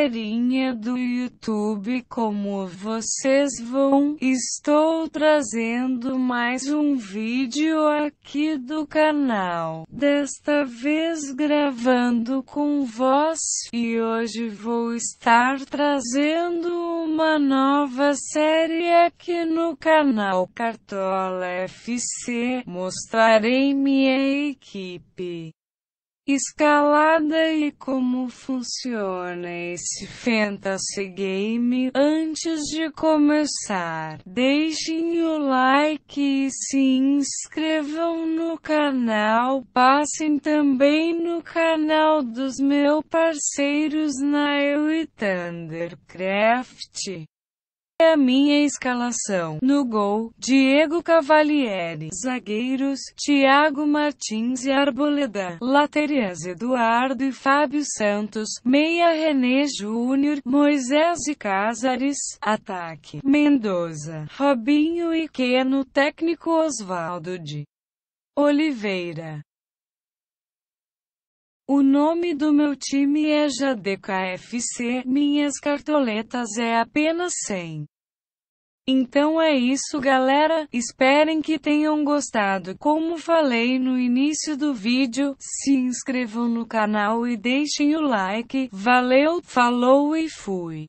galerinha do YouTube, como vocês vão? Estou trazendo mais um vídeo aqui do canal, desta vez gravando com voz, e hoje vou estar trazendo uma nova série aqui no canal Cartola FC, mostrarei minha equipe escalada e como funciona esse Fantasy Game. Antes de começar, deixem o like e se inscrevam no canal. Passem também no canal dos meus parceiros na e Thundercraft é a minha escalação. No gol, Diego Cavalieri. Zagueiros, Thiago Martins e Arboleda. laterias Eduardo e Fábio Santos. Meia, René Júnior, Moisés e Cázares. Ataque, Mendoza, Robinho e Queno. Técnico Oswaldo de Oliveira. O nome do meu time é JadecaFC, minhas cartoletas é apenas 100. Então é isso galera, esperem que tenham gostado. Como falei no início do vídeo, se inscrevam no canal e deixem o like. Valeu, falou e fui.